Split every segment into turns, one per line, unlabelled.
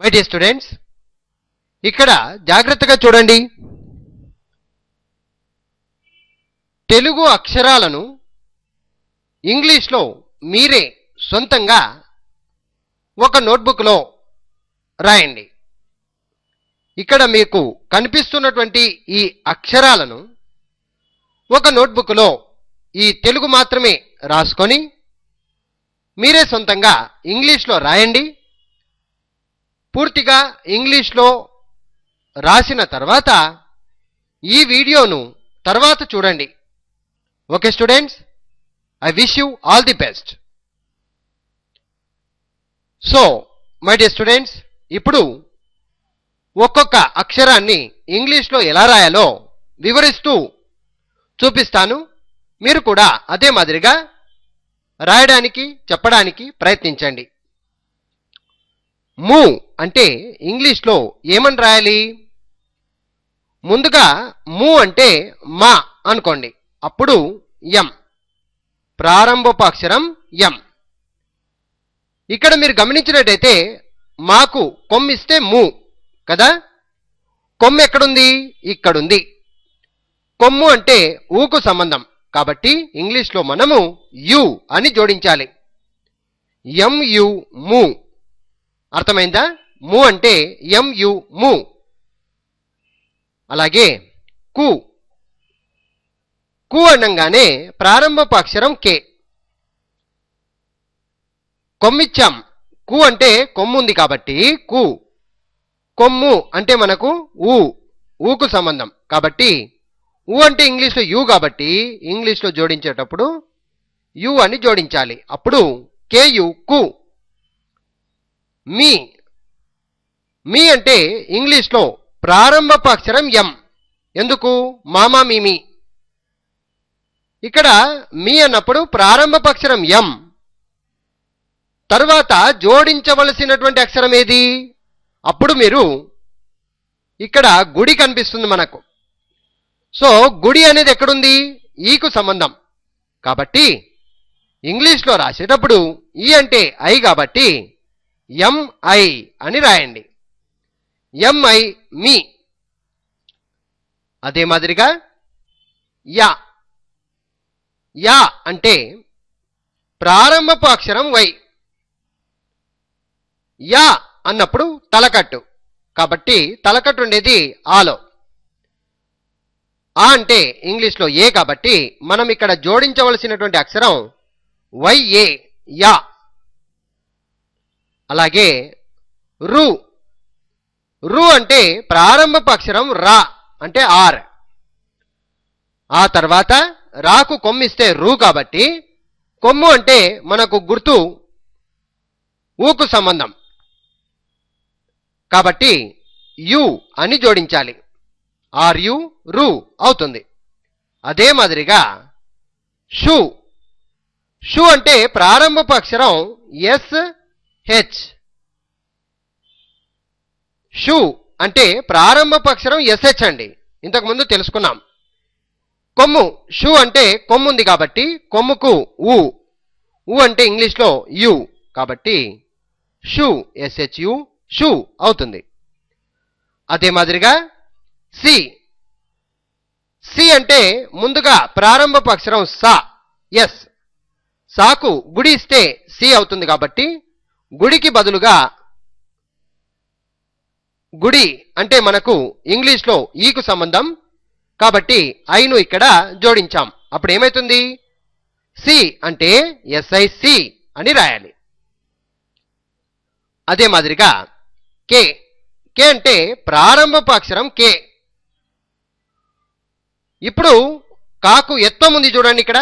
My dear students ఇక్కడ జాగ్రత్తగా చూడండి తెలుగు అక్షరాలను ఇంగ్లీష్లో మీరే సొంతంగా ఒక నోట్బుక్లో రాయండి ఇక్కడ మీకు కనిపిస్తున్నటువంటి ఈ అక్షరాలను ఒక నోట్బుక్లో ఈ తెలుగు మాత్రమే రాసుకొని మీరే సొంతంగా ఇంగ్లీష్లో రాయండి పూర్తిగా ఇంగ్లీష్లో రాసిన తర్వాత ఈ వీడియోను తర్వాత చూడండి okay students I wish you all the best so my dear students ఇప్పుడు ఒక్కొక్క అక్షరాన్ని ఇంగ్లీష్లో ఎలా రాయాలో వివరిస్తూ చూపిస్తాను మీరు కూడా అదే మాదిరిగా రాయడానికి చెప్పడానికి ప్రయత్నించండి మూ అంటే ఇంగ్లీష్లో ఏమని రాయాలి ముందుగా మూ అంటే మా అనుకోండి అప్పుడు ఎం ప్రారంభోపాక్షరం ఎం ఇక్కడ మీరు గమనించినట్టయితే మాకు కొమ్మిస్తే మూ కదా కొమ్ము ఎక్కడుంది ఇక్కడుంది కొమ్ము అంటే ఊకు సంబంధం కాబట్టి ఇంగ్లీష్లో మనము యు అని జోడించాలి ఎం యు మూ అర్థమైందా ము అంటే ఎంయు ము అలాగే కు కు అనగానే ప్రారంభపు అక్షరం కే కొమ్మిచ్చాం కు అంటే కొమ్ము ఉంది కాబట్టి కు కొమ్ము అంటే మనకు ఊ ఊకు సంబంధం కాబట్టి ఊ అంటే ఇంగ్లీష్లో యు కాబట్టి ఇంగ్లీష్లో జోడించేటప్పుడు యు అని జోడించాలి అప్పుడు కేయు కు మీ మీ అంటే ఇంగ్లీష్లో ప్రారంభ అక్షరం ఎం ఎందుకు మామా మీ ఇక్కడ మీ అన్నప్పుడు ప్రారంభ అక్షరం ఎం తర్వాత జోడించవలసినటువంటి అక్షరం ఏది అప్పుడు మీరు ఇక్కడ గుడి కనిపిస్తుంది మనకు సో గుడి అనేది ఎక్కడుంది ఈకు సంబంధం కాబట్టి ఇంగ్లీష్లో రాసేటప్పుడు ఈ అంటే ఐ కాబట్టి ఎంఐ అని రాయండి ఎంఐ మీ అదే మాదిరిగా యా యా అంటే ప్రారంభపు అక్షరం వై యా అన్నప్పుడు తలకట్టు కాబట్టి తలకట్టు ఉండేది ఆలో ఆ అంటే ఇంగ్లీష్లో ఏ కాబట్టి మనం ఇక్కడ జోడించవలసినటువంటి అక్షరం వైఏ యా అలాగే రు రు అంటే ప్రారంభపు అక్షరం రా అంటే ఆర్ ఆ తర్వాత రాకు కొమ్మిస్తే రు కాబట్టి కొమ్ము అంటే మనకు గుర్తు ఊకు సంబంధం కాబట్టి యు అని జోడించాలి ఆర్ యు రు అవుతుంది అదే మాదిరిగా షు షు అంటే ప్రారంభపు అక్షరం ఎస్ హెచ్ షూ అంటే ప్రారంభపు అక్షరం ఎస్హెచ్ అండి ఇంతకుముందు తెలుసుకున్నాం కొమ్ము షూ అంటే కొమ్ము ఉంది కాబట్టి కొమ్ముకు ఊ ఊ అంటే ఇంగ్లీష్లో యు కాబట్టి షూ ఎస్హెచ్ యు షూ అవుతుంది అదే మాదిరిగా సి సి అంటే ముందుగా ప్రారంభపు అక్షరం సా ఎస్ సాకు గుడి ఇస్తే సి అవుతుంది కాబట్టి గుడికి బదులుగా గుడి అంటే మనకు ఇంగ్లీష్లో ఈకు సంబంధం కాబట్టి ఐను ఇక్కడ జోడించాం అప్పుడు ఏమవుతుంది సి అంటే ఎస్ఐసి అని రాయాలి అదే మాదిరిగా కే కే అంటే ప్రారంభపు అక్షరం కే ఇప్పుడు కాకు ఎత్వం ఉంది చూడండి ఇక్కడ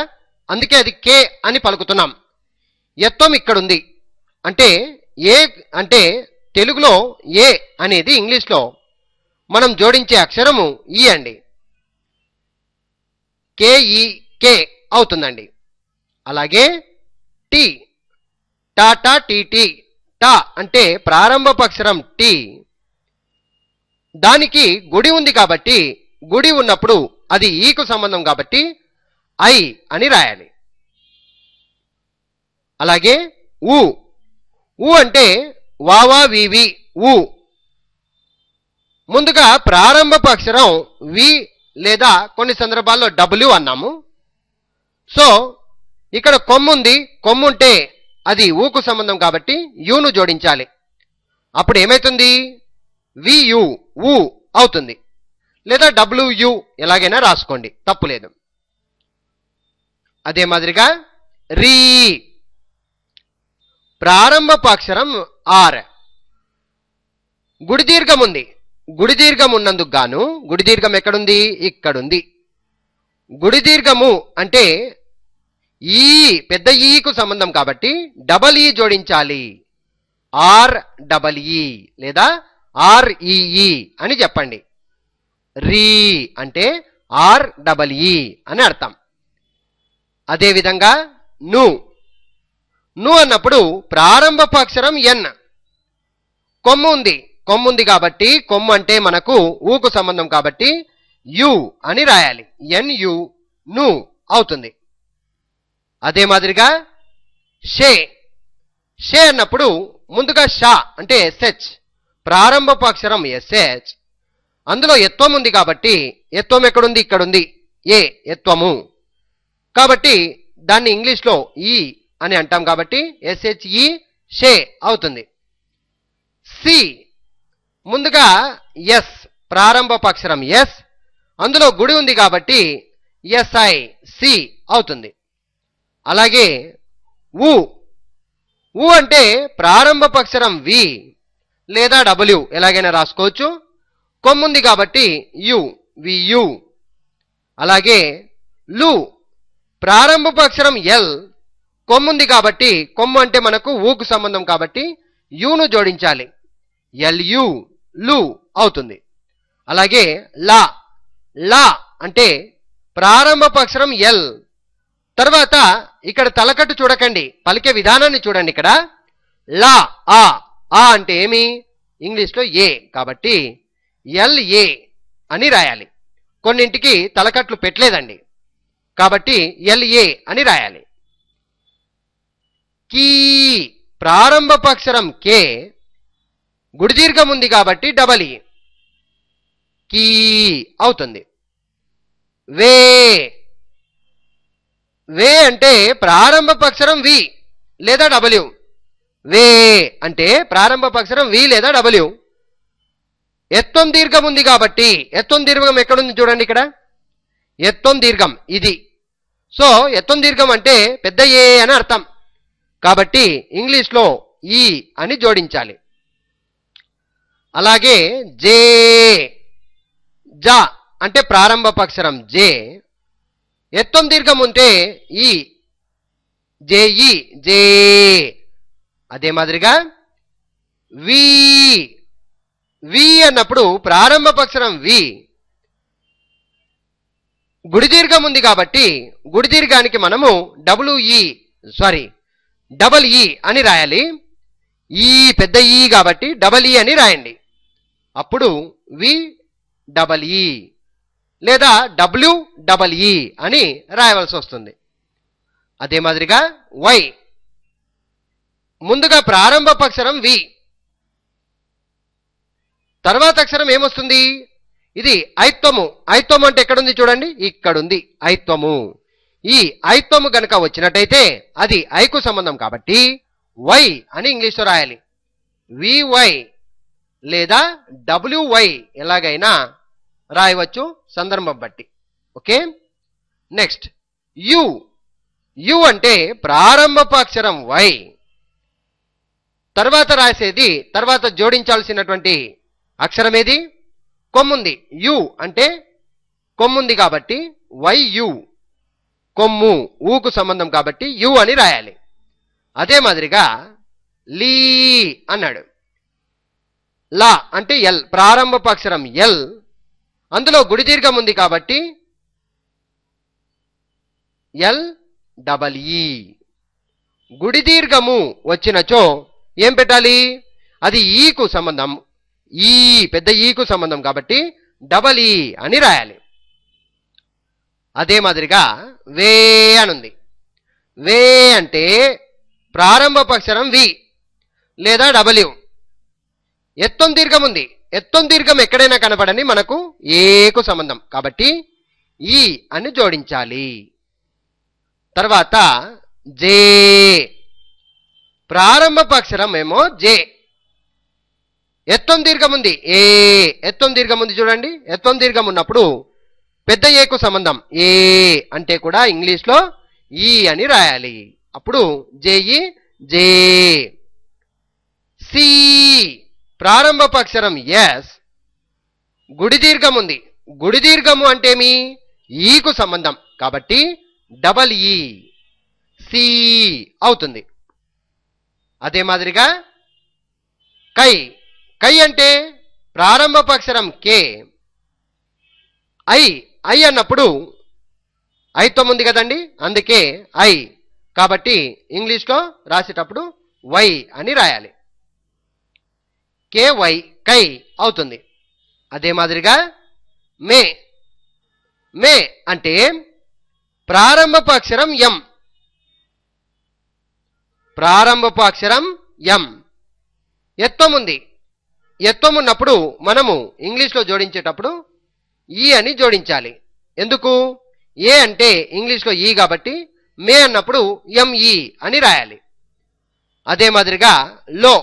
అందుకే అది కే అని పలుకుతున్నాం ఎత్వం ఇక్కడుంది అంటే ఏ అంటే తెలుగులో ఏ అనేది ఇంగ్లీష్లో మనం జోడించే అక్షరము ఈ అండి కేఈకే అవుతుందండి అలాగే టి టాటా టీటి టా అంటే ప్రారంభ అక్షరం టి దానికి గుడి ఉంది కాబట్టి గుడి ఉన్నప్పుడు అది ఈకు సంబంధం కాబట్టి ఐ అని రాయాలి అలాగే ఊ ఊ అంటే వావా వివి ఊ ముందుగా ప్రారంభపు అక్షరం వి లేదా కొన్ని సందర్భాల్లో డబ్ల్యూ అన్నాము సో ఇక్కడ కొమ్ముంది కొమ్ముంటే అది ఊకు సంబంధం కాబట్టి యూను జోడించాలి అప్పుడు ఏమవుతుంది వియు ఊ అవుతుంది లేదా డబ్ల్యూయు ఎలాగైనా రాసుకోండి తప్పులేదు అదే మాదిరిగా రీ అక్షరం ఆర్ గుడిదీర్ఘం ఉంది గుడిదీర్ఘం ఉన్నందుకు గాను గుడిదీర్ఘం ఎక్కడుంది ఇక్కడుంది గుడిదీర్ఘము అంటే ఈ పెద్ద ఈకు సంబంధం కాబట్టి డబల్ ఈ జోడించాలి ఆర్ డబల్ ఈ లేదా ఆర్ఈఈ అని చెప్పండి రీ అంటే ఆర్ డబల్ ఈ అని అర్థం అదేవిధంగా ను ను అన్నప్పుడు ప్రారంభపు అక్షరం ఎన్ కొమ్ము ఉంది కొమ్ము ఉంది కాబట్టి కొమ్ము అంటే మనకు ఊకు సంబంధం కాబట్టి యు అని రాయాలి ఎన్ యు ను అవుతుంది అదే మాదిరిగా షే షే అన్నప్పుడు ముందుగా షా అంటే ఎస్హెచ్ ప్రారంభపు అక్షరం ఎస్హెచ్ అందులో ఎత్వం ఉంది కాబట్టి ఎత్వం ఎక్కడుంది ఇక్కడుంది ఏ ఎత్వము కాబట్టి దాన్ని ఇంగ్లీష్లో ఈ అని అంటాం కాబట్టి ఎస్హెచ్ఈ e షే అవుతుంది సి ముందుగా ఎస్ ప్రారంభపక్షరం ఎస్ అందులో గుడి ఉంది కాబట్టి ఎస్ఐ సి అవుతుంది అలాగే ఉ ఉ అంటే ప్రారంభపక్షరం వి లేదా డబ్ల్యూ ఎలాగైనా రాసుకోవచ్చు కొమ్ముంది కాబట్టి యు వియు అలాగే లు ప్రారంభపక్షరం ఎల్ కొమ్ముంది కాబట్టి కొమ్ము అంటే మనకు ఊకు సంబంధం కాబట్టి యూను జోడించాలి ఎల్యు లు అవుతుంది అలాగే లా లా అంటే ప్రారంభపు అక్షరం ఎల్ తర్వాత ఇక్కడ తలకట్టు చూడకండి పలికే విధానాన్ని చూడండి ఇక్కడ లా ఆ ఆ అంటే ఏమి ఇంగ్లీష్లో ఏ కాబట్టి ఎల్ ఏ అని రాయాలి కొన్నింటికి తలకట్లు పెట్టలేదండి కాబట్టి ఎల్ ఏ అని రాయాలి కీ ప్రారంభ పక్షరం కే గుడిదీర్ఘం ఉంది కాబట్టి డబల్ ఈ e. కీ అవుతుంది వే వే అంటే ప్రారంభ పక్షరం వి లేదా డబల్యూ వే అంటే ప్రారంభ పక్షరం వి లేదా డబల్యూ ఎత్వం దీర్ఘం ఉంది కాబట్టి ఎత్వం దీర్ఘం ఎక్కడుంది చూడండి ఇక్కడ ఎత్వం దీర్ఘం ఇది సో ఎత్వం దీర్ఘం అంటే పెద్ద ఏ అని అర్థం కాబట్టి ఇంగ్లీష్లో ఈ అని జోడించాలి అలాగే జే జ అంటే ప్రారంభ పక్షరం జే ఎత్తం దీర్ఘం ఉంటే ఈ జే ఈ జే అదే మాదిరిగా వి వి అన్నప్పుడు ప్రారంభ పక్షరం వి గుడిదీర్ఘం ఉంది కాబట్టి గుడిదీర్ఘానికి మనము డబ్ల్యూఈ సారీ e, డబల్ ఈ అని రాయాలి ఈ పెద్ద ఈ కాబట్టి డబల్ ఈ అని రాయండి అప్పుడు వి డబల్ ఈ లేదా డబ్ల్యూ డబల్ ఈ అని రాయవలసి వస్తుంది అదే మాదిరిగా వై ముందుగా ప్రారంభ అక్షరం వి తర్వాత అక్షరం ఏమొస్తుంది ఇది ఐత్వము ఐత్వం అంటే ఎక్కడుంది చూడండి ఇక్కడుంది ఐత్వము ఈ ఐత్వము గనక వచ్చినట్టయితే అది ఐకు సంబంధం కాబట్టి వై అని ఇంగ్లీష్లో రాయాలి వివై లేదా డబ్ల్యూవై ఎలాగైనా రాయవచ్చు సందర్భం బట్టి ఓకే నెక్స్ట్ యు యు అంటే ప్రారంభపు అక్షరం వై తర్వాత రాసేది తర్వాత జోడించాల్సినటువంటి అక్షరం ఏది కొమ్ముంది యు అంటే కొమ్ముంది కాబట్టి వై యు కొమ్ము ఊకు సంబంధం కాబట్టి యు అని రాయాలి అదే మాదిరిగా లీ అన్నాడు లా అంటే ఎల్ ప్రారంభ అక్షరం ఎల్ అందులో గుడి దీర్ఘం ఉంది కాబట్టి ఎల్ డబల్ ఈ గుడి దీర్ఘము వచ్చినచో ఏం పెట్టాలి అది ఈకు సంబంధం ఈ పెద్ద ఈకు సంబంధం కాబట్టి డబల్ ఈ అని రాయాలి అదే మాదిరిగా వే అనుంది వే అంటే ప్రారంభ పక్షరం వి లేదా డబల్యూ ఎత్తం దీర్ఘం ఉంది ఎత్తం దీర్ఘం ఎక్కడైనా కనపడని మనకు ఏకు సంబంధం కాబట్టి ఈ అని జోడించాలి తర్వాత జే ప్రారంభ పక్షరం ఏమో జే ఎత్తం దీర్ఘం ఉంది ఏ ఎత్తం దీర్ఘం ఉంది చూడండి ఎత్తం దీర్ఘం ఉన్నప్పుడు పెద్ద ఏకు సంబంధం ఏ అంటే కూడా ఇంగ్లీష్లో ఈ అని రాయాలి అప్పుడు జేఈ జే సి ప్రారంభ అక్షరం ఎస్ గుడి దీర్ఘం ఉంది గుడి దీర్ఘము అంటే మీ ఈకు సంబంధం కాబట్టి డబల్ ఈ సి అవుతుంది అదే మాదిరిగా కై కై అంటే ప్రారంభ అక్షరం కే ఐ ఐ అన్నప్పుడు ఐతో ఉంది కదండి అందుకే ఐ కాబట్టి ఇంగ్లీష్లో రాసేటప్పుడు వై అని రాయాలి కే వై కై అవుతుంది అదే మాదిరిగా మే మే అంటే ప్రారంభపు అక్షరం ఎం ప్రారంభపు అక్షరం ఎం ఎత్వం ఉంది ఎత్వం ఉన్నప్పుడు మనము ఇంగ్లీష్లో జోడించేటప్పుడు ఈ అని జోడించాలి ఎందుకు ఏ అంటే ఇంగ్లీష్లో ఈ కాబట్టి మే అన్నప్పుడు ఎంఈ అని రాయాలి అదే మాదిరిగా లో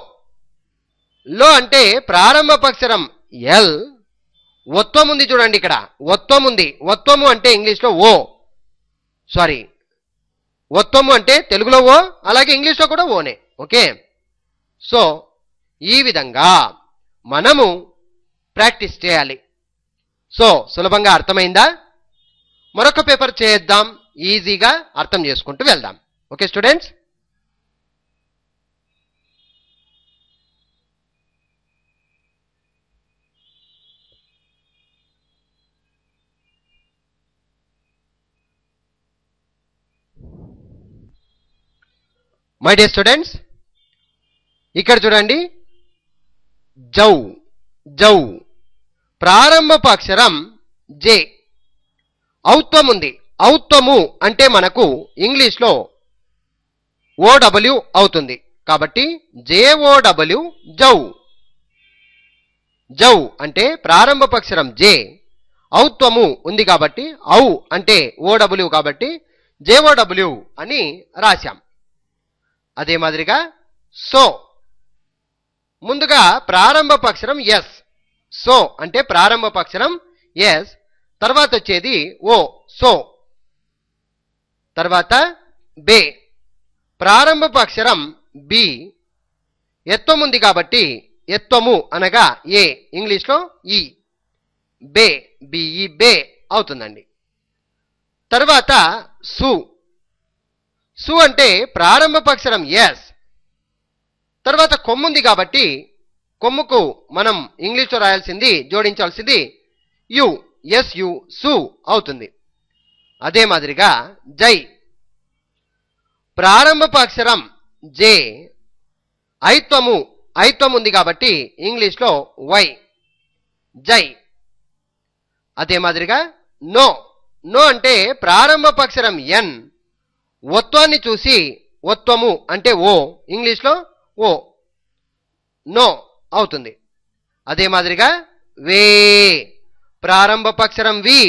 లో అంటే ప్రారంభ పక్షరం ఎల్ ఒత్వం ఉంది చూడండి ఇక్కడ ఒత్వం ఉంది ఒత్వము అంటే ఇంగ్లీష్లో ఓ సారీ ఒత్వము అంటే తెలుగులో ఓ అలాగే ఇంగ్లీష్లో కూడా ఓనే ఓకే సో ఈ విధంగా మనము ప్రాక్టీస్ చేయాలి సో సులభంగా అర్థమైందా మరొక పేపర్ చేద్దాం ఈజీగా అర్థం చేసుకుంటూ వెళ్దాం okay students my dear students ఇక్కడ చూడండి జౌ జౌ ప్రారంభపు అక్షరం జే ఔత్వం ఉంది ఔత్వము అంటే మనకు ఇంగ్లీష్లో ఓడబ్ల్యూ అవుతుంది కాబట్టి జే ఓడబ్ల్యూ జౌ జౌ అంటే ప్రారంభ పక్షరం జే ఔత్వము ఉంది కాబట్టి ఔ అంటే ఓడబ్ల్యూ కాబట్టి జేఓడబ్ల్యూ అని రాశాం అదే మాదిరిగా సో ముందుగా ప్రారంభ పక్షరం ఎస్ సో అంటే ప్రారంభ పక్షరం ఎస్ తర్వాత వచ్చేది ఓ సో తర్వాత బే ప్రారంభ అక్షరం బి ఎత్వం ఉంది కాబట్టి ఎత్వము అనగా ఏ ఇంగ్లీష్లో ఈ బే బిఈ బే అవుతుందండి తర్వాత సు సు అంటే ప్రారంభ అక్షరం ఎస్ తర్వాత కొమ్ముంది కాబట్టి కొమ్ముకు మనం ఇంగ్లీష్లో రాయాల్సింది జోడించాల్సింది యు ఎస్ యు సు అవుతుంది అదే మాదిరిగా జై ప్రారంభ అక్షరం జే ఐత్వము ఐత్వం ఉంది కాబట్టి ఇంగ్లీష్లో వై జై అదే మాదిరిగా నో నో అంటే ప్రారంభ అక్షరం ఎన్ ఒత్వాన్ని చూసి ఒత్వము అంటే ఓ ఇంగ్లీష్లో ఓ నో అవుతుంది అదే మాదిరిగా వే ప్రారంభ పక్షరం వి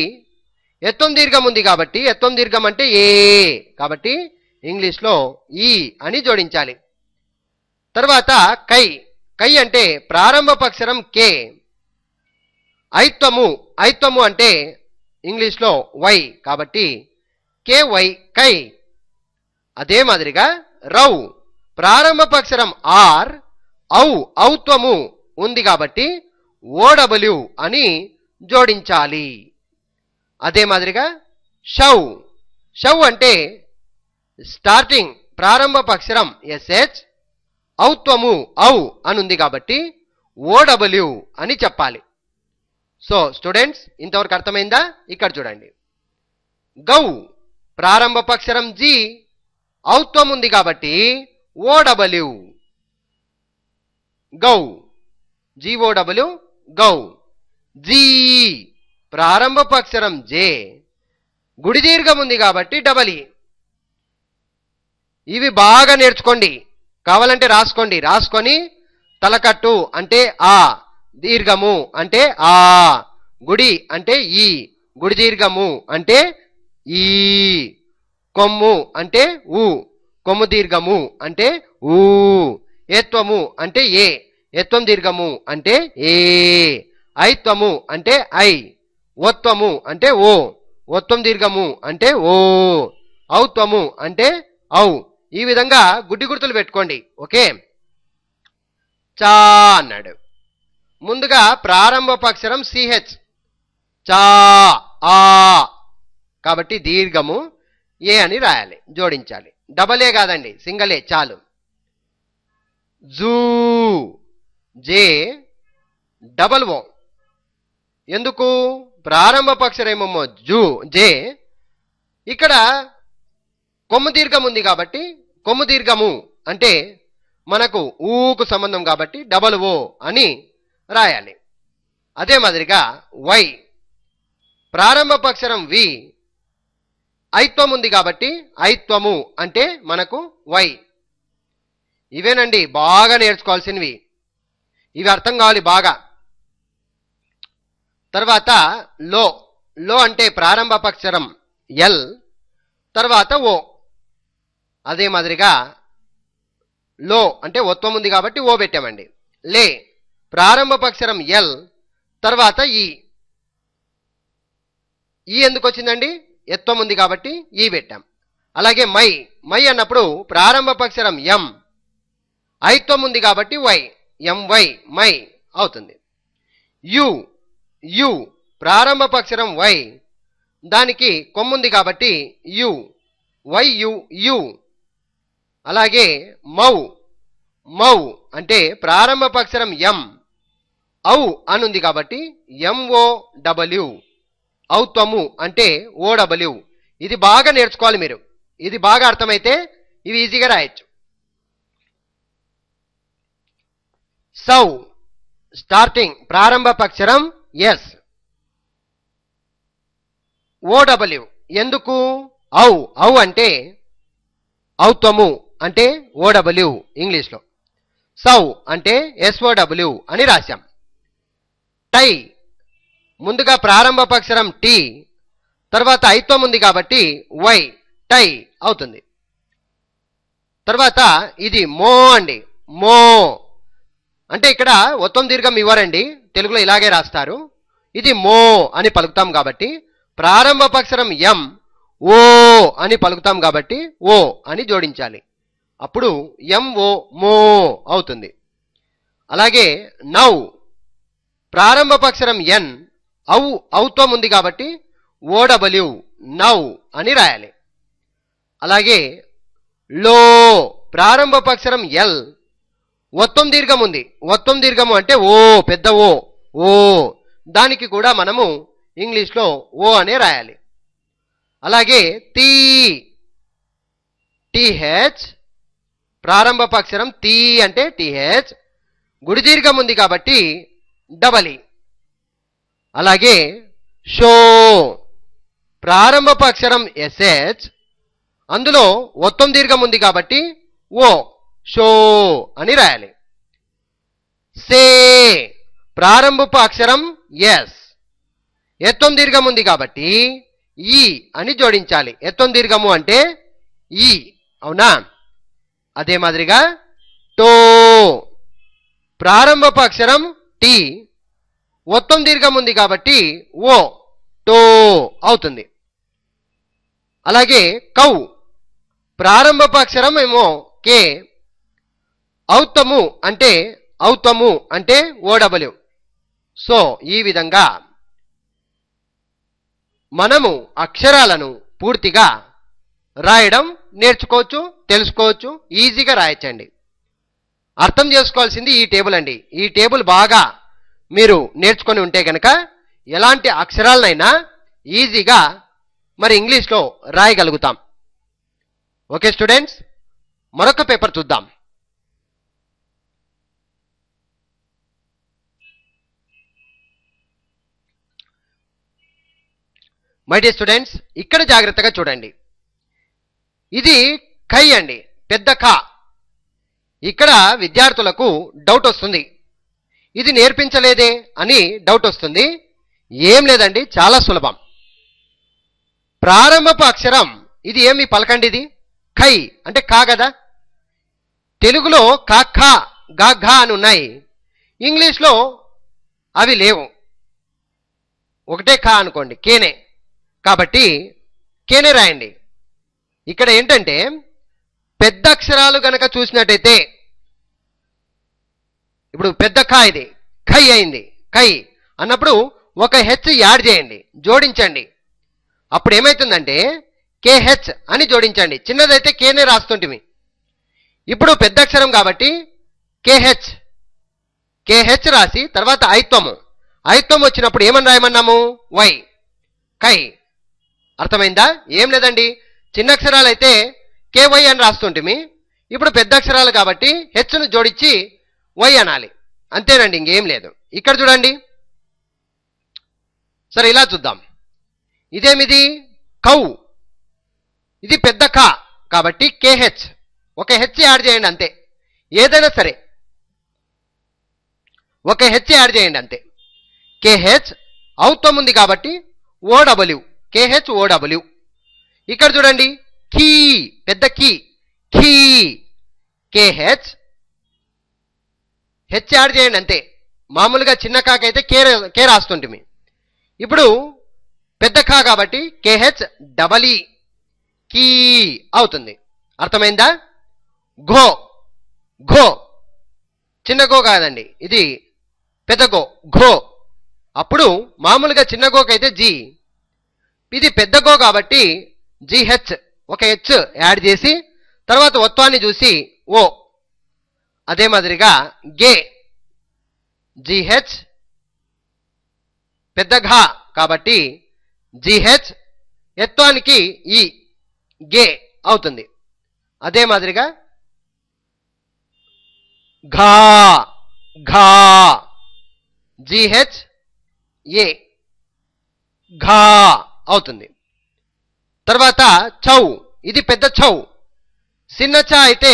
ఎత్వం దీర్ఘం ఉంది కాబట్టి ఎత్వం దీర్ఘం అంటే ఏ కాబట్టి ఇంగ్లీష్లో ఈ అని జోడించాలి తర్వాత కై కై అంటే ప్రారంభ పక్షరం కే ఐత్వము ఐత్వము అంటే ఇంగ్లీష్లో వై కాబట్టి కే వై కై అదే మాదిరిగా రౌ ప్రారంభ పక్షరం ఆర్ ఔ ఔత్వము ఉంది కాబట్టి ఓడబల్యూ అని జోడించాలి అదే మాదిరిగా షౌ షౌ అంటే స్టార్టింగ్ ప్రారంభ పక్షరం ఎస్హెచ్ ఔత్వము ఔ అనుంది కాబట్టి ఓడబల్యూ అని చెప్పాలి సో స్టూడెంట్స్ ఇంతవరకు అర్థమైందా ఇక్కడ చూడండి గౌ ప్రారంభ పక్షరం జి ఔత్వం ఉంది కాబట్టి ఓడబల్యూ గౌ జీఓడబ్ల్యూ గౌ జీఈ e. ప్రారంభపు అక్షరం జే గుడి దీర్ఘం ఉంది కాబట్టి డబల్ ఈ e. ఇవి బాగా నేర్చుకోండి కావాలంటే రాసుకోండి రాసుకొని తలకట్టు అంటే ఆ దీర్ఘము అంటే ఆ గుడి అంటే ఈ గుడి దీర్ఘము అంటే ఈ కొమ్ము అంటే ఊ కొమ్ము దీర్ఘము అంటే ఊ ఏత్వము అంటే ఏ ఎత్వం దీర్ఘము అంటే ఏ ఐత్వము అంటే ఐ ఓత్వము అంటే ఓ ఓత్వం దీర్ఘము అంటే ఓ ఔత్వము అంటే ఔ ఈ విధంగా గుడ్డి గుర్తులు పెట్టుకోండి ఓకే చా అన్నాడు ముందుగా ప్రారంభపక్షరం సిహెచ్ చా ఆ కాబట్టి దీర్ఘము ఏ అని రాయాలి జోడించాలి డబల్ ఏ కాదండి సింగల్ ఏ చాలు జూ జే డబల్ ఓ ఎందుకు ప్రారంభ పక్షరేమో జూ జే ఇక్కడ కొమ్ము దీర్ఘం ఉంది కాబట్టి కొమ్ము దీర్ఘము అంటే మనకు ఊకు సంబంధం కాబట్టి డబల్ ఓ అని రాయాలి అదే మాదిరిగా వై ప్రారంభ పక్షరం వి ఐత్వం ఉంది కాబట్టి ఐత్వము అంటే మనకు వై ఇవేనండి బాగా నేర్చుకోవాల్సినవి ఇవి అర్థం కావాలి బాగా తర్వాత లో లో అంటే ప్రారంభ పక్షరం ఎల్ తర్వాత ఓ అదే మాదిరిగా లో అంటే ఒత్వం ఉంది కాబట్టి ఓ పెట్టామండి లే ప్రారంభ పక్షరం ఎల్ తర్వాత ఈ ఈ ఎందుకు వచ్చిందండి ఎత్వం ఉంది కాబట్టి ఈ పెట్టాం అలాగే మై మై అన్నప్పుడు ప్రారంభ పక్షరం ఎం ఐత్వం ఉంది కాబట్టి వై ఎంవై మై అవుతుంది యు యు ప్రారంభ అక్షరం వై దానికి కొమ్ముంది కాబట్టి యు వై యు యు అలాగే మౌ మౌ అంటే ప్రారంభ అక్షరం ఎం ఔ అనుంది కాబట్టి ఎంఓ డబ్ల్యూ ఔత్వము అంటే ఓడబ్ల్యూ ఇది బాగా నేర్చుకోవాలి మీరు ఇది బాగా అర్థమైతే ఇవి ఈజీగా రాయొచ్చు సౌ స్టార్టింగ్ ప్రారంభ పక్షరం ఎస్ ఓడబ్ల్యూ ఎందుకు ఔ ఔ అంటే ఔత్వము అంటే ఓడబ్ల్యూ ఇంగ్లీష్లో సౌ అంటే ఎస్ఓడబ్ల్యూ అని రాశాం టై ముందుగా ప్రారంభ పక్షరం టీ తర్వాత ఐత్వం ఉంది కాబట్టి వై టై అవుతుంది తర్వాత ఇది మో అండి మో అంటే ఇక్కడ ఉత్తమ దీర్ఘం ఇవ్వరండి తెలుగులో ఇలాగే రాస్తారు ఇది మో అని పలుకుతాం కాబట్టి ప్రారంభ పక్షరం ఎం ఓ అని పలుకుతాం కాబట్టి ఓ అని జోడించాలి అప్పుడు ఎం ఓ మో అవుతుంది అలాగే నౌ ప్రారంభ పక్షరం ఎన్ ఔ ఔత్వం ఉంది కాబట్టి ఓడబల్యూ నౌ అని రాయాలి అలాగే లో ప్రారంభ పక్షరం ఎల్ ఒత్తం దీర్ఘం ఉంది ఒత్తం దీర్ఘము అంటే ఓ పెద్ద ఓ ఓ దానికి కూడా మనము ఇంగ్లీష్లో ఓ అనే రాయాలి అలాగే తీ టీహెచ్ ప్రారంభ అక్షరం తీ అంటే టీహెచ్ గుడి దీర్ఘం ఉంది కాబట్టి డబలి అలాగే షో ప్రారంభ అక్షరం ఎస్హెచ్ అందులో ఒత్తం దీర్ఘం ఉంది కాబట్టి ఓ షో అని రాయాలి సే ప్రారంభపు అక్షరం ఎస్ ఎత్తం దీర్ఘం ఉంది కాబట్టి ఈ అని జోడించాలి ఎత్తం దీర్ఘము అంటే ఈ అవునా అదే మాదిరిగా టో ప్రారంభపు అక్షరం టి ఒత్తం దీర్ఘం ఉంది కాబట్టి ఓ టో అవుతుంది అలాగే కౌ ప్రారంభపు అక్షరం ఏమో కే ఔతము అంటే ఔతము అంటే ఓడబలు సో ఈ విధంగా మనము అక్షరాలను పూర్తిగా రాయడం నేర్చుకోవచ్చు తెలుసుకోవచ్చు ఈజీగా రాయచ్చండి అర్థం చేసుకోవాల్సింది ఈ టేబుల్ అండి ఈ టేబుల్ బాగా మీరు నేర్చుకొని ఉంటే కనుక ఎలాంటి అక్షరాలనైనా ఈజీగా మరి ఇంగ్లీష్లో రాయగలుగుతాం ఓకే స్టూడెంట్స్ మరొక పేపర్ చూద్దాం మై డియర్ స్టూడెంట్స్ ఇక్కడ జాగ్రత్తగా చూడండి ఇది ఖై అండి పెద్ద ఖ ఇక్కడ విద్యార్థులకు డౌట్ వస్తుంది ఇది నేర్పించలేదే అని డౌట్ వస్తుంది ఏం లేదండి చాలా సులభం ప్రారంభపు అక్షరం ఇది ఏమి పలకండి ఇది ఖై అంటే కా కదా తెలుగులో కా ఖా గా ఘా అని ఉన్నాయి ఇంగ్లీష్లో అవి లేవు ఒకటే ఖా అనుకోండి కేనే కాబట్టి కేనే రాయండి ఇక్కడ ఏంటంటే పెద్ద అక్షరాలు గనక చూసినట్టయితే ఇప్పుడు పెద్ద ఖా ఇది ఖై అయింది ఖై అన్నప్పుడు ఒక హెచ్ యాడ్ చేయండి జోడించండి అప్పుడు ఏమవుతుందంటే కేహెచ్ అని జోడించండి చిన్నదైతే కేనే రాస్తుంటిమి ఇప్పుడు పెద్ద అక్షరం కాబట్టి కేహెచ్ కేహెచ్ రాసి తర్వాత ఐత్వము ఐత్వం వచ్చినప్పుడు ఏమని రాయమన్నాము వై కై అర్థమైందా ఏం లేదండి చిన్న అక్షరాలు అయితే కేవై అని రాస్తుంటిమి ఇప్పుడు పెద్ద అక్షరాలు కాబట్టి హెచ్ను జోడించి వై అనాలి అంతేనండి ఇంకేం లేదు ఇక్కడ చూడండి సరే ఇలా చూద్దాం ఇదేమిది కౌ ఇది పెద్ద కా కాబట్టి కేహెచ్ ఒక హెచ్ యాడ్ చేయండి అంతే ఏదైనా సరే ఒక హెచ్ యాడ్ చేయండి అంతే కేహెచ్ అవుతో ఉంది కాబట్టి ఓడబ్ల్యూ ఓడబ్ల్యూ ఇక్కడ చూడండి కీ పెద్ద కీ కీ కేహెచ్ హెచ్ యాడ్ చేయండి అంతే మామూలుగా చిన్న కాకైతే కే కే రాస్తుంటిమి ఇప్పుడు పెద్ద కా కాబట్టి కేహెచ్ ఈ కీ అవుతుంది అర్థమైందా ఘో ఘో చిన్న గో కాదండి ఇది పెద్ద గో ఘో అప్పుడు మామూలుగా చిన్న గోకైతే జీ ఇది పెద్ద గో కాబట్టి జిహెచ్ ఒక హెచ్ యాడ్ చేసి తర్వాత ఒత్వాన్ని చూసి ఓ అదే మాదిరిగా గే జిహెచ్ పెద్ద ఘా కాబట్టి జిహెచ్ ఎత్వానికి ఈ గే అవుతుంది అదే మాదిరిగా ఘా ఘా జిహెచ్ ఏ ఘా అవుతుంది తర్వాత చౌ ఇది పెద్ద చౌ చిన్న చ అయితే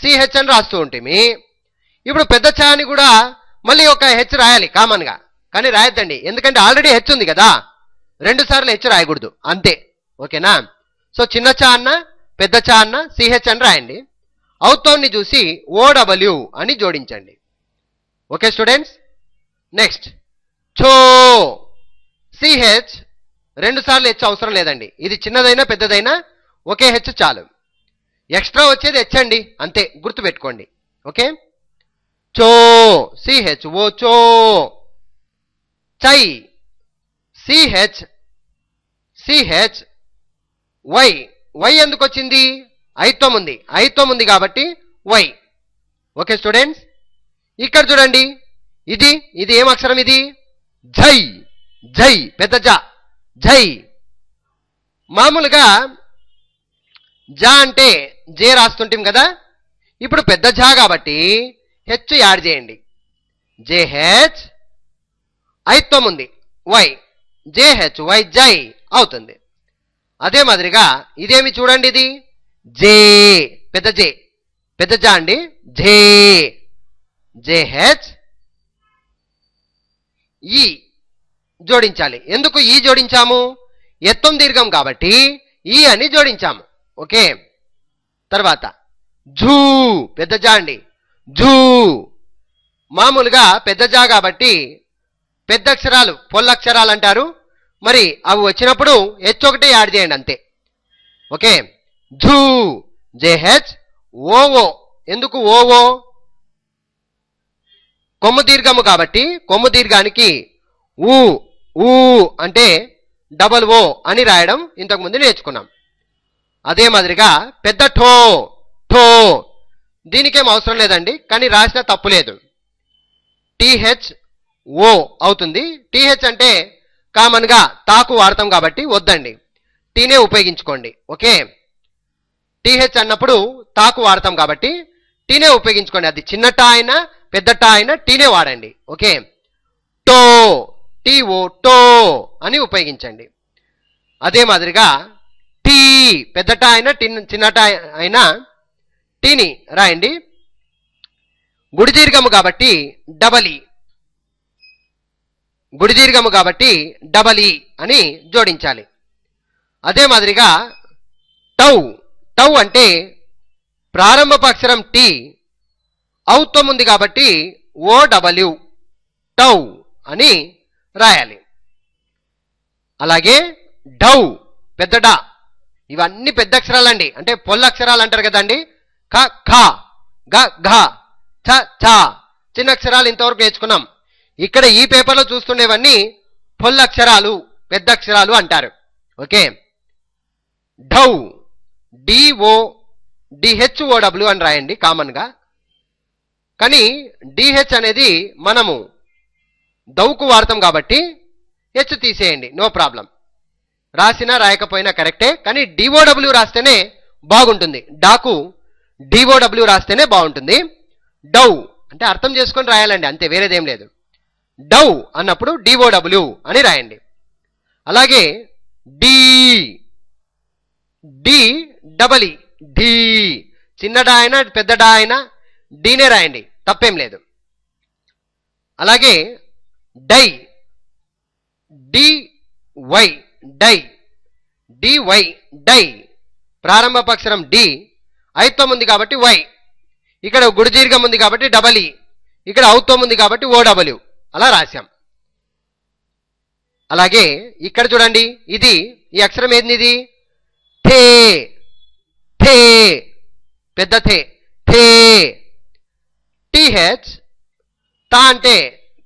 సిహెచ్ అని రాస్తూ ఉంటేమి ఇప్పుడు పెద్ద చ అని కూడా మళ్ళీ ఒక హెచ్ రాయాలి కామన్గా కానీ రాయద్దండి ఎందుకంటే ఆల్రెడీ హెచ్ ఉంది కదా రెండు సార్లు హెచ్ రాయకూడదు అంతే ఓకేనా సో చిన్న చ అన్న పెద్ద చ అన్న సిహెచ్ అని రాయండి అవుతోన్ని చూసి ఓడబ్ల్యూ అని జోడించండి ఓకే స్టూడెంట్స్ నెక్స్ట్ చో సిహెచ్ రెండు సార్లు హెచ్ అవసరం లేదండి ఇది చిన్నదైనా పెద్దదైనా ఒకే హెచ్ చాలు ఎక్స్ట్రా వచ్చేది హెచ్ అండి అంతే గుర్తుపెట్టుకోండి ఓకే చో సిహెచ్ ఓ చో చై సిహెచ్ సిహెచ్ వై వై ఎందుకు వచ్చింది ఐత్వం ఉంది ఐత్వం ఉంది కాబట్టి వై ఓకే స్టూడెంట్స్ ఇక్కడ చూడండి ఇది ఇది ఏం అక్షరం ఇది జై జై పెద్ద జా జై మామూలుగా జా అంటే జే రాస్తుంటాం కదా ఇప్పుడు పెద్ద జా కాబట్టి హెచ్ యాడ్ చేయండి హెచ్ ఐత్వం ఉంది వై హెచ్ వై జై అవుతుంది అదే మాదిరిగా ఇదేమి చూడండి ఇది జే పెద్ద జే పెద్ద జా అండి జే హెచ్ ఈ జోడించాలి ఎందుకు ఈ జోడించాము ఎత్తం దీర్ఘం కాబట్టి ఈ అని జోడించాము ఓకే తర్వాత జూ పెద్ద జా అండి జూ మామూలుగా పెద్ద జా కాబట్టి పెద్ద అక్షరాలు పొల్లక్షరాలు అంటారు మరి అవి వచ్చినప్పుడు హెచ్ ఒకటి యాడ్ చేయండి అంతే ఓకే జూ జేహెచ్ ఓవో ఎందుకు ఓవో కొమ్ము దీర్ఘము కాబట్టి కొమ్ము దీర్ఘానికి ఊ ఊ అంటే డబల్ ఓ అని రాయడం ఇంతకుముందు నేర్చుకున్నాం అదే మాదిరిగా పెద్ద ఠో ఠో దీనికేం అవసరం లేదండి కానీ రాసిన తప్పు లేదు టీహెచ్ ఓ అవుతుంది టీహెచ్ అంటే కామన్గా తాకు వాడతాం కాబట్టి వద్దండి టీనే ఉపయోగించుకోండి ఓకే టీహెచ్ అన్నప్పుడు తాకు వాడతాం కాబట్టి టీనే ఉపయోగించుకోండి అది చిన్న టా అయినా పెద్ద టా అయినా టీనే వాడండి ఓకే టీఓ టో అని ఉపయోగించండి అదే మాదిరిగా టీ పెద్దట అయినా టిన్ చిన్నట అయినా టీని రాయండి గుడిదీర్ఘము కాబట్టి డబలి గుడిదీర్ఘము కాబట్టి డబలి అని జోడించాలి అదే మాదిరిగా టౌ టౌ అంటే అక్షరం టీ ఔత్వం ఉంది కాబట్టి ఓ డబల్యూ టౌ అని రాయాలి అలాగే డౌ పెద్ద డా ఇవన్నీ పెద్ద అక్షరాలండి అంటే పొల్ల అక్షరాలు అంటారు కదండి క ఖ గ ఘ ఛ ఛ చిన్న అక్షరాలు ఇంతవరకు నేర్చుకున్నాం ఇక్కడ ఈ పేపర్లో చూస్తుండేవన్నీ పొల్ల అక్షరాలు పెద్ద అక్షరాలు అంటారు ఓకే డౌ డిఓ డిహెచ్ఓడబ్ల్యూ అని రాయండి కామన్గా కానీ డిహెచ్ అనేది మనము దౌకు వాడతాం కాబట్టి హెచ్ తీసేయండి నో ప్రాబ్లం రాసినా రాయకపోయినా కరెక్టే కానీ డిఓడబ్ల్యూ రాస్తేనే బాగుంటుంది డాకు డిఓడబ్ల్యూ రాస్తేనే బాగుంటుంది డౌ అంటే అర్థం చేసుకొని రాయాలండి అంతే వేరేదేం లేదు డౌ అన్నప్పుడు డిఓడబ్ల్యూ అని రాయండి అలాగే డి డి డబలి డి చిన్న డా అయినా పెద్ద డా అయినా డీనే రాయండి తప్పేం లేదు అలాగే డై డివై డై డివై డై ప్రారంభపక్షరం డి ఐత్వం ఉంది కాబట్టి వై ఇక్కడ గుడిదీర్ఘం ఉంది కాబట్టి డబల్ ఈ ఇక్కడ ఔత్వం ఉంది కాబట్టి ఓ డబల్యూ అలా రాశాం అలాగే ఇక్కడ చూడండి ఇది ఈ అక్షరం ఏంది ఇది థే థే పెద్ద థే థే టీహెచ్ తా అంటే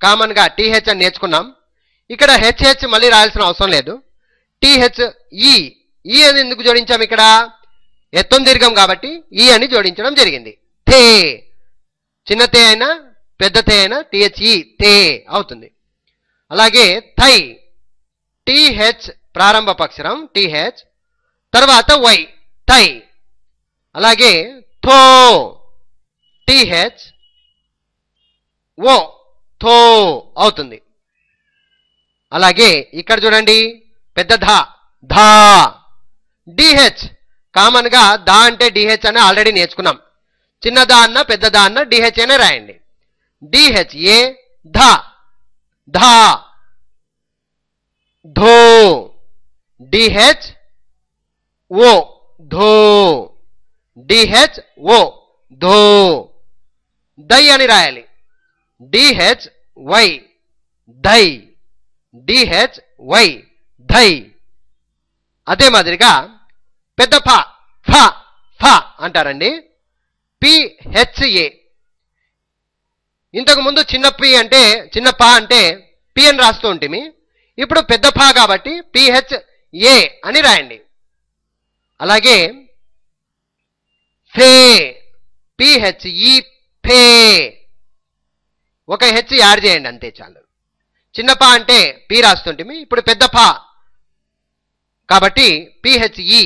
కామన్గా టీహెచ్ అని నేర్చుకున్నాం ఇక్కడ హెచ్హెచ్ మళ్ళీ రాయాల్సిన అవసరం లేదు టీహెచ్ ఈ ఈ అని ఎందుకు జోడించాం ఇక్కడ ఎత్తం దీర్ఘం కాబట్టి ఈ అని జోడించడం జరిగింది తే చిన్న తే అయినా పెద్ద తే అయినా టిహెచ్ఈ తే అవుతుంది అలాగే థై టీహెచ్ ప్రారంభ పక్షరం టిహెచ్ తర్వాత వై థై అలాగే థో టిహెచ్ ఓ థో అవుతుంది అలాగే ఇక్కడ చూడండి పెద్ద ధా ధా డిహెచ్ కామన్గా దా అంటే డిహెచ్ అని ఆల్రెడీ నేర్చుకున్నాం చిన్న దా అన్న పెద్ద దా అన్న డిహెచ్ అనే రాయండి డిహెచ్ ఏ ధా ధా ధో డిహెచ్ ఓ ధో డిహెచ్ ఓ ధో దయ్ అని రాయాలి డిహెచ్ వై ధై డిహెచ్ వై ధై అదే మాదిరిగా పెద్ద ఫ ఫ ఫ అంటారండి పిహెచ్ఏ ఇంతకుముందు చిన్న పి అంటే చిన్న పా అంటే పి అని రాస్తూ ఉంటిమి ఇప్పుడు పెద్ద ఫ కాబట్టి పిహెచ్ ఏ అని రాయండి అలాగే ఫే పిహెచ్ఈ e, ఫే ఒక హెచ్ యాడ్ చేయండి అంతే చాలు చిన్న పా అంటే పి రాస్తుంటిమి ఇప్పుడు పెద్ద పా కాబట్టి పిహెచ్ఈ e,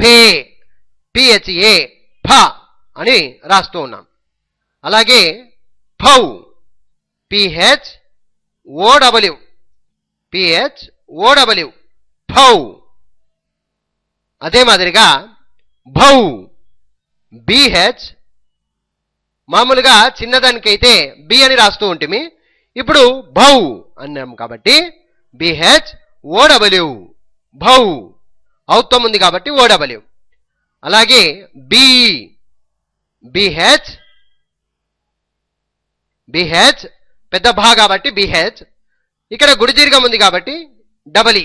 పే e, పిహెచ్ఏ ఫ అని రాస్తూ ఉన్నాం అలాగే ఫౌ పిహెచ్ ఓడబ్ల్యూ పిహెచ్ ఓడబ్ల్యూ ఫౌ అదే మాదిరిగా భౌ బిహెచ్ మామూలుగా చిన్నదానికైతే బి అని రాస్తూ ఉంటుంది ఇప్పుడు భౌ అన్నాం కాబట్టి బిహెచ్ ఓడబల్యూ భౌ ఔత్వం ఉంది కాబట్టి ఓడబల్యూ అలాగే బి బిహెచ్ బిహెచ్ పెద్ద భా కాబట్టి బిహెచ్ ఇక్కడ గుడి దీర్ఘం ఉంది కాబట్టి డబలి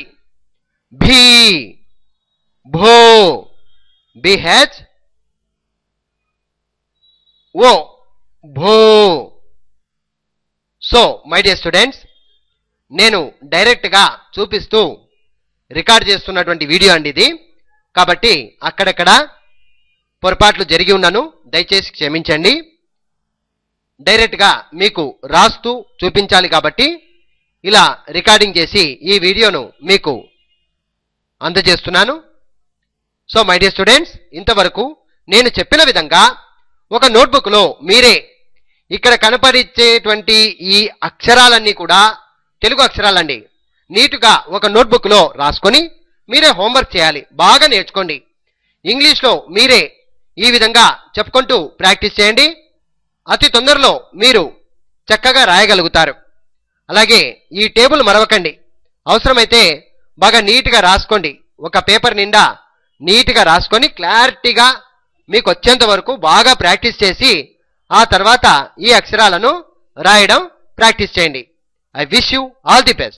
భీ భో బిహెచ్ ఓ భో సో మై డియర్ స్టూడెంట్స్ నేను డైరెక్ట్గా చూపిస్తూ రికార్డ్ చేస్తున్నటువంటి వీడియో అండి ఇది కాబట్టి అక్కడక్కడ పొరపాట్లు జరిగి ఉన్నాను దయచేసి క్షమించండి డైరెక్ట్గా మీకు రాస్తూ చూపించాలి కాబట్టి ఇలా రికార్డింగ్ చేసి ఈ వీడియోను మీకు అందజేస్తున్నాను సో మై డియర్ స్టూడెంట్స్ ఇంతవరకు నేను చెప్పిన విధంగా ఒక నోట్బుక్లో మీరే ఇక్కడ కనపరిచేటువంటి ఈ అక్షరాలన్నీ కూడా తెలుగు అక్షరాలండి నీటుగా ఒక నోట్బుక్లో రాసుకొని మీరే హోంవర్క్ చేయాలి బాగా నేర్చుకోండి ఇంగ్లీష్లో మీరే ఈ విధంగా చెప్పుకుంటూ ప్రాక్టీస్ చేయండి అతి తొందరలో మీరు చక్కగా రాయగలుగుతారు అలాగే ఈ టేబుల్ మరవకండి అవసరమైతే బాగా నీట్గా రాసుకోండి ఒక పేపర్ నిండా నీట్గా రాసుకొని క్లారిటీగా మీకు వచ్చేంత వరకు బాగా ప్రాక్టీస్ చేసి ఆ తర్వాత ఈ అక్షరాలను రాయడం ప్రాక్టీస్ చేయండి I wish you all the best